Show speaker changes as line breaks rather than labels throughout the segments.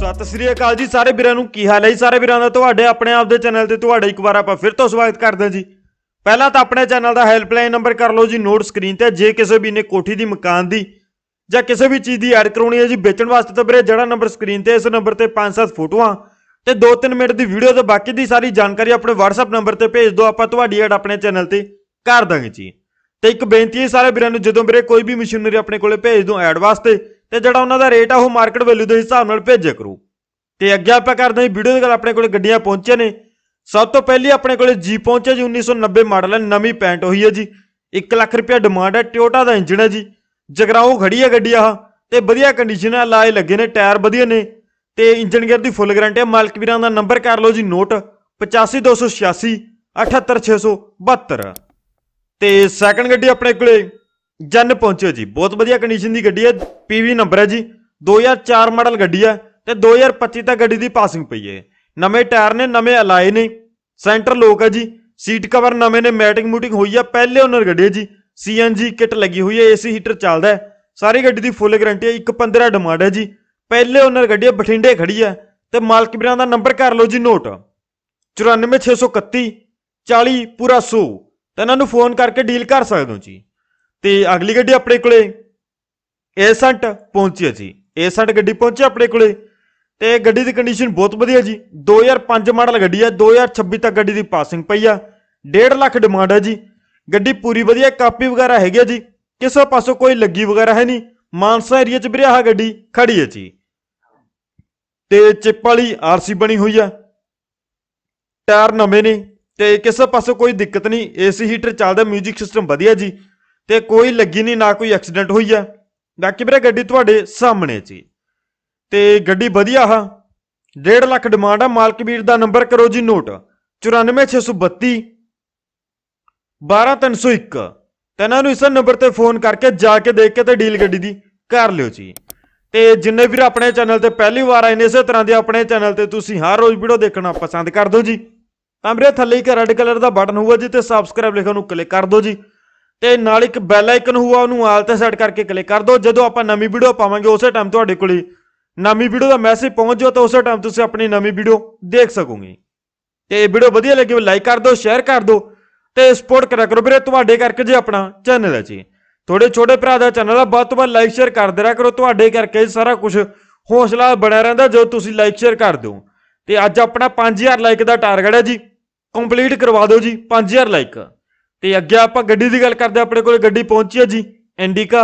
ਸਤਿ ਸ੍ਰੀ ਅਕਾਲ ਜੀ ਸਾਰੇ ਵੀਰਾਂ ਨੂੰ ਕੀ ਹਾਲ ਹੈ ਜੀ ਸਾਰੇ ਵੀਰਾਂ ਦਾ ਤੁਹਾਡੇ ਆਪਣੇ ਆਪ ਦੇ ਚੈਨਲ ਤੇ ਤੁਹਾਡਾ ਇੱਕ ਵਾਰ ਆਪਾਂ ਫਿਰ ਤੋਂ ਸਵਾਗਤ ਕਰਦੇ ਹਾਂ ਜੀ ਪਹਿਲਾਂ ਤਾਂ ਆਪਣੇ ਚੈਨਲ ਦਾ ਹੈਲਪਲਾਈਨ ਨੰਬਰ ਕਰ ਲਓ ਜੀ ਨੋਟ ਸਕਰੀਨ ਤੇ ਜੇ ਕਿਸੇ ਵੀ ਨੇ ਕੋਠੀ ਦੀ ਮਕਾਨ ਦੀ ਜਾਂ ਕਿਸੇ ਵੀ ਚੀਜ਼ ਦੀ ਐਡ ਕਰਾਉਣੀ ਹੈ ਜੀ ਵੇਚਣ ਵਾਸਤੇ ਤਾਂ ਵੀਰੇ ਜਿਹੜਾ ਨੰਬਰ ਸਕਰੀਨ ਤੇ ਇਸ ਨੰਬਰ ਤੇ 5-7 ਫੋਟੋਆਂ ਤੇ 2-3 ਮਿੰਟ ਦੀ ਵੀਡੀਓ ਤੇ ਬਾਕੀ ਦੀ ਸਾਰੀ ਜਾਣਕਾਰੀ ਆਪਣੇ WhatsApp ਨੰਬਰ ਤੇ ਭੇਜ ਦਿਓ ਆਪਾਂ ਤੁਹਾਡੀ ਐਡ ਆਪਣੇ ਚੈਨਲ ਤੇ ਕਰ ਦਾਂਗੇ ਜੀ ਤੇ ਇੱਕ ਬੇਨਤੀ ਹੈ ਸਾਰੇ ਵੀਰਾਂ ਨੂੰ ਜਦੋਂ ਵੀਰੇ ਕੋਈ ਵੀ ਮਸ਼ੀਨਰੀ ਆਪਣੇ ਕੋਲੇ ਭੇਜ ਦਿਓ ਐਡ ਵਾਸਤੇ ਤੇ ਜਿਹੜਾ ਉਹਨਾਂ ਦਾ ਰੇਟ ਆ ਉਹ ਮਾਰਕੀਟ ਵੈਲਿਊ ਦੇ ਹਿਸਾਬ ਨਾਲ ਭੇਜਿਆ ਕਰੋ ਤੇ ਅੱਗੇ ਆਪਾਂ ਕਰਦੇ ਹਾਂ ਵੀਡੀਓ ਦੇ ਗੱਲ ਆਪਣੇ ਕੋਲ ਗੱਡੀਆਂ ਪਹੁੰਚੇ ਨੇ ਸਭ ਤੋਂ ਪਹਿਲੀ ਆਪਣੇ ਕੋਲੇ ਜੀ ਪਹੁੰਚਿਆ ਜੀ 1990 ਮਾਡਲ ਹੈ ਨਵੀਂ ਪੈਂਟ ਹੋਈ ਹੈ ਜੀ 1 ਲੱਖ ਰੁਪਿਆ ਡਿਮਾਂਡ ਹੈ ਟਿਓਟਾ ਦਾ ਇੰਜਣ ਹੈ ਜੀ ਜਗਰਾਉ ਖੜੀ ਹੈ ਗੱਡੀ ਆ ਤੇ ਵਧੀਆ ਕੰਡੀਸ਼ਨ ਆ ਲਾਏ ਲੱਗੇ ਨੇ ਟਾਇਰ ਵਧੀਆ ਨੇ ਤੇ ਇੰਜਨ ਗੇਅਰ ਦੀ ਫੁੱਲ ਗਾਰੰਟੀ ਹੈ ਮਾਲਕ ਵੀਰਾਂ ਦਾ ਨੰਬਰ ਕਰ ਲਓ ਜੀ ਨੋਟ 85286 78672 ਤੇ ਸੈਕੰਡ ਗੱਡੀ ਆਪਣੇ ਕੋਲੇ ਜਨ ਪਹੁੰਚਿਓ ਜੀ ਬਹੁਤ ਵਧੀਆ ਕੰਡੀਸ਼ਨ ਦੀ ਗੱਡੀ ਹੈ ਪੀਵੀ ਨੰਬਰ ਹੈ ਜੀ 2004 ਮਾਡਲ ਗੱਡੀ ਹੈ ਤੇ 2025 ਤੱਕ ਗੱਡੀ ਦੀ ਪਾਸਿੰਗ ਪਈ ਹੈ ਨਵੇਂ ਟਾਇਰ ਨੇ ਨਵੇਂ ਅਲਾਈ ਨੇ ਸੈਂਟਰ ਲੋਕ ਹੈ ਜੀ ਸੀਟ ਕਵਰ ਨਵੇਂ ਨੇ ਮੈਟਿੰਗ ਮੂਟਿੰਗ ਹੋਈ ਹੈ ਪਹਿਲੇ ਓਨਰ ਗੱਡੀ ਹੈ ਜੀ ਸੀਐਨਜੀ ਕਿਟ ਲੱਗੀ ਹੋਈ ਹੈ ਏਸੀ ਹੀਟਰ ਚੱਲਦਾ ਹੈ ਸਾਰੀ ਗੱਡੀ ਦੀ ਫੁੱਲ ਗਾਰੰਟੀ ਹੈ 1.15 ਡਿਮਾਂਡ ਹੈ ਜੀ ਪਹਿਲੇ ਓਨਰ ਗੱਡੀ ਹੈ ਬਠਿੰਡੇ ਖੜੀ ਹੈ ਤੇ ਮਾਲਕ ਵੀਰਾਂ ਦਾ ਨੰਬਰ ਕਰ ਲਓ ਜੀ ਨੋਟ 94631 40 ਪੂਰਾ 100 ਤੇ ਇਹਨਾਂ ਨੂੰ ਫੋਨ ਕਰਕੇ ਡੀਲ ਕਰ ਸਕਦੇ ਹੋ ਜੀ ਤੇ ਅਗਲੀ ਗੱਡੀ ਆਪਣੇ ਕੋਲੇ ਏਸੈਂਟ ਪਹੁੰਚੀ ਹੈ ਜੀ ਏਸੈਂਟ ਗੱਡੀ ਪਹੁੰਚੀ ਆਪਣੇ ਕੋਲੇ ਤੇ ਗੱਡੀ ਦੀ ਕੰਡੀਸ਼ਨ ਬਹੁਤ ਵਧੀਆ ਜੀ 2005 ਮਾਡਲ ਗੱਡੀ ਹੈ 2026 ਤੱਕ ਗੱਡੀ ਦੀ ਪਾਸਿੰਗ ਪਈ ਆ 1.5 ਲੱਖ ਡਿਮਾਂਡ ਹੈ ਜੀ ਗੱਡੀ ਪੂਰੀ ਵਧੀਆ ਕਾਪੀ ਵਗੈਰਾ ਹੈਗੀ ਜੀ ਕਿਸੇ ਪਾਸੋਂ ਕੋਈ ਲੱਗੀ ਵਗੈਰਾ ਹੈ ਨਹੀਂ ਮਾਨਸਾ ਏਰੀਆ 'ਚ ਵੀਰੇ ਆਹ ਗੱਡੀ ਖੜੀ ਹੈ ਜੀ ਤੇ ਚਿੱਪ ਵਾਲੀ ਆਰਸੀ ਬਣੀ ਹੋਈ ਆ ਟਾਇਰ ਨਵੇਂ ਨੇ ਤੇ ਕਿਸੇ ਪਾਸੋਂ ਕੋਈ ਦਿੱਕਤ ਨਹੀਂ ਏਸੀ ਹੀਟਰ ਚੱਲਦਾ 뮤직 ਸਿਸਟਮ ਵਧੀਆ ਜੀ ਤੇ ਕੋਈ ਲੱਗੀ ਨਹੀਂ ਨਾ ਕੋਈ ਐਕਸੀਡੈਂਟ ਹੋਈ ਹੈ ਬਾਕੀ ਵੀਰੇ ਗੱਡੀ ਤੁਹਾਡੇ ਸਾਹਮਣੇ ਸੀ ਤੇ ਗੱਡੀ ਵਧੀਆ ਹਾ 1.5 ਲੱਖ ਡਿਮਾਂਡ ਆ ਮਾਲਕ ਵੀਰ ਦਾ ਨੰਬਰ ਕਰੋ ਜੀ ਨੋਟ 94632 12301 ਤੈਨਾਂ ਨੂੰ ਇਸ ਨੰਬਰ ਤੇ ਫੋਨ ਕਰਕੇ ਜਾ ਕੇ ਦੇਖ ਕੇ ਤੇ ਡੀਲ ਗੱਡੀ ਦੀ ਕਰ ਲਿਓ ਜੀ ਤੇ ਜਿੰਨੇ ਵੀਰ ਆਪਣੇ ਚੈਨਲ ਤੇ ਪਹਿਲੀ ਵਾਰ ਆਏ ਨੇ ਇਸੇ ਤਰ੍ਹਾਂ ਦੇ ਆਪਣੇ ਚੈਨਲ ਤੇ ਤੁਸੀਂ ਹਰ ਰੋਜ਼ ਵੀਡੀਓ ਦੇਖਣਾ ਪਸੰਦ ਕਰ ਦਿਓ ਜੀ ਤਾਂ ਵੀਰੇ ਥੱਲੇ ਇੱਕ ਰੈੱਡ ਕਲਰ ਦਾ ਬਟਨ ਹੋਊਗਾ ਜੀ ਤੇ ਸਬਸਕ੍ਰਾਈਬ ਲਿਖਣ ਨੂੰ ਕਲਿੱਕ ਕਰ ਦਿਓ ਜੀ ਤੇ ਨਾਲ ਇੱਕ ਬੈਲ ਆਈਕਨ ਹੋਊਗਾ ਉਹਨੂੰ ਆਲ ਤੇ ਸੈੱਟ ਕਰਕੇ ਕਲਿੱਕ ਕਰ ਦਿਓ ਜਦੋਂ ਆਪਾਂ ਨਵੀਂ ਵੀਡੀਓ ਪਾਵਾਂਗੇ ਉਸੇ ਟਾਈਮ ਤੁਹਾਡੇ ਕੋਲੇ ਨਵੀਂ ਵੀਡੀਓ ਦਾ ਮੈਸੇਜ ਪਹੁੰਚ ਜਾਓ ਤਾਂ ਉਸੇ ਟਾਈਮ ਤੁਸੀਂ ਆਪਣੀ ਨਵੀਂ ਵੀਡੀਓ ਦੇਖ ਸਕੋਗੇ ਤੇ ਇਹ ਵੀਡੀਓ ਵਧੀਆ ਲੱਗੀ ਹੋਵੇ ਲਾਈਕ ਕਰ ਦਿਓ ਸ਼ੇਅਰ ਕਰ ਦਿਓ ਤੇ ਸਪੋਰਟ ਕਰਿਆ ਕਰੋ ਵੀਰੇ ਤੁਹਾਡੇ ਕਰਕੇ ਜੇ ਆਪਣਾ ਚੈਨਲ ਹੈ ਜੀ ਥੋੜੇ ਛੋਟੇ ਭਰਾ ਦਾ ਚੈਨਲ ਆ ਵੱਧ ਤੋਂ ਵੱਧ ਲਾਈਕ ਸ਼ੇਅਰ ਕਰਦੇ ਰਹਾ ਕਰੋ ਤੁਹਾਡੇ ਕਰਕੇ ਸਾਰਾ ਕੁਝ ਹੌਸਲਾ ਬਣਿਆ ਰਹਿੰਦਾ ਜੋ ਤੁਸੀਂ ਲਾਈਕ ਸ਼ੇਅਰ ਕਰ ਦਿਓ ਤੇ ਅੱਜ ਆਪਣਾ 5000 ਲਾਈਕ ਦਾ ਟਾਰਗੇਟ ਹੈ ਜੀ ਕੰਪਲੀਟ ਕਰਵਾ ਦਿਓ ਜੀ 5000 ਲਾਈਕ ਤੇ ਅੱਗੇ ਆਪਾਂ ਗੱਡੀ ਦੀ ਗੱਲ ਕਰਦੇ ਆ ਆਪਣੇ ਕੋਲ ਗੱਡੀ ਪਹੁੰਚੀ ਹੈ ਜੀ ਇੰਡੀਕਾ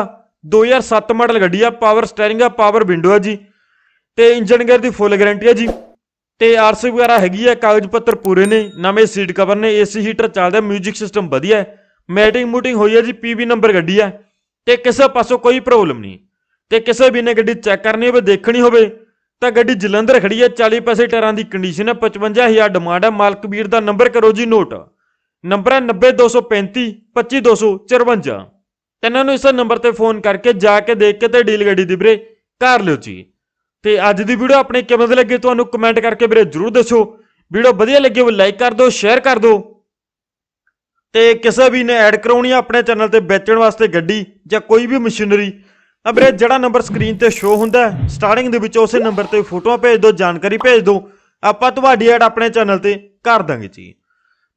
2007 ਮਾਡਲ ਗੱਡੀ ਆ ਪਾਵਰ ਸਟੀering ਆ ਪਾਵਰ ਵਿੰਡੋ ਆ ਜੀ ਤੇ ਇੰਜਨ ਗੇਅਰ ਦੀ ਫੁੱਲ ਗਾਰੰਟੀ ਆ ਜੀ ਤੇ ਆਰਸੀ ਵਗੈਰਾ ਹੈਗੀ ਆ ਕਾਗਜ਼ ਪੱਤਰ ਪੂਰੇ ਨੇ ਨਵੇਂ ਸੀਟ ਕਵਰ ਨੇ ਏਸੀ ਹੀਟਰ ਚੱਲਦਾ ਮਿਊਜ਼ਿਕ ਸਿਸਟਮ ਵਧੀਆ ਮੈਟਿੰਗ ਮੂਟਿੰਗ ਹੋਈ ਆ ਜੀ ਪੀਬੀ ਨੰਬਰ ਗੱਡੀ ਆ ਤੇ ਕਿਸੇ ਪਾਸੋਂ ਕੋਈ ਪ੍ਰੋਬਲਮ ਨਹੀਂ ਤੇ ਕਿਸੇ ਵੀ ਨੇ ਗੱਡੀ ਚੈੱਕ ਕਰਨੀ ਹੋਵੇ ਦੇਖਣੀ ਹੋਵੇ ਤਾਂ ਗੱਡੀ ਜਲੰਧਰ ਖੜੀ ਹੈ 40 ਪੈਸੇ ਟਾਇਰਾਂ ਦੀ ਕੰਡੀਸ਼ਨ ਹੈ 55000 ਡਿਮਾਂਡ ਹੈ ਮਾਲਕ ਵੀਰ ਦਾ ਨੰਬਰ ਕਰੋ ਜੀ ਨੋਟ ਨੰਬਰ ਹੈ 90235 25254 ਇਹਨਾਂ ਨੂੰ ਇਸ ਨੰਬਰ ਤੇ ਫੋਨ ਕਰਕੇ ਜਾ ਕੇ ਦੇਖ ਕੇ ਤੇ ਡੀਲ ਗੱਡੀ ਦੀ ਵੀਰੇ ਕਰ ਲਿਓ ਜੀ ਤੇ ਅੱਜ ਦੀ ਵੀਡੀਓ ਆਪਣੇ ਕਿਵੇਂ ਦੀ ਲੱਗੀ ਤੁਹਾਨੂੰ ਕਮੈਂਟ ਕਰਕੇ ਵੀਰੇ ਜਰੂਰ ਦੱਸੋ ਵੀਡੀਓ ਵਧੀਆ ਲੱਗੀ ਹੋਵੇ ਲਾਈਕ ਕਰ ਦਿਓ ਸ਼ੇਅਰ ਕਰ ਦਿਓ ਤੇ ਕਿਸੇ ਵੀ ਨੇ ਐਡ ਕਰਾਉਣੀ ਆ ਆਪਣੇ ਚੈਨਲ ਤੇ ਵੇਚਣ ਵਾਸਤੇ ਗੱਡੀ ਜਾਂ ਕੋਈ ਵੀ ਮਸ਼ੀਨਰੀ ਆ ਵੀਰੇ ਜਿਹੜਾ ਨੰਬਰ ਸਕਰੀਨ ਤੇ ਸ਼ੋ ਹੁੰਦਾ ਸਟਾਰਟਿੰਗ ਦੇ ਵਿੱਚ ਉਸੇ ਨੰਬਰ ਤੇ ਫੋਟੋਆਂ ਭੇਜ ਦਿਓ ਜਾਣਕਾਰੀ ਭੇਜ ਦਿਓ ਆਪਾਂ ਤੁਹਾਡੀ ਐਡ ਆਪਣੇ ਚੈਨਲ ਤੇ ਕਰ ਦਾਂਗੇ ਜੀ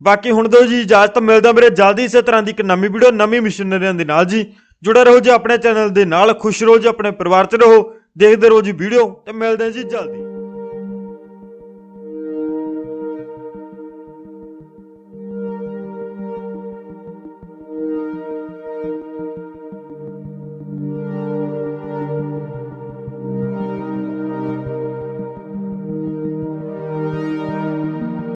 ਬਾਕੀ ਹੁਣ ਦੋ ਜੀ ਇਜਾਜ਼ਤ ਮਿਲਦਾ ਮੇਰੇ ਜਲਦੀ ਇਸੇ ਤਰ੍ਹਾਂ ਦੀ ਇੱਕ ਨਵੀਂ ਵੀਡੀਓ ਨਵੀਂ ਮਿਸ਼ਨਰੀਆਂ ਦੇ ਨਾਲ ਜੀ ਜੁੜੇ ਰਹੋ ਜੀ ਆਪਣੇ ਚੈਨਲ ਦੇ ਨਾਲ ਖੁਸ਼ ਰਹੋ ਜੀ ਆਪਣੇ ਪਰਿਵਾਰ 'ਚ ਰਹੋ ਦੇਖਦੇ ਰਹੋ ਜੀ ਵੀਡੀਓ ਤੇ ਮਿਲਦੇ ਜੀ ਜਲਦੀ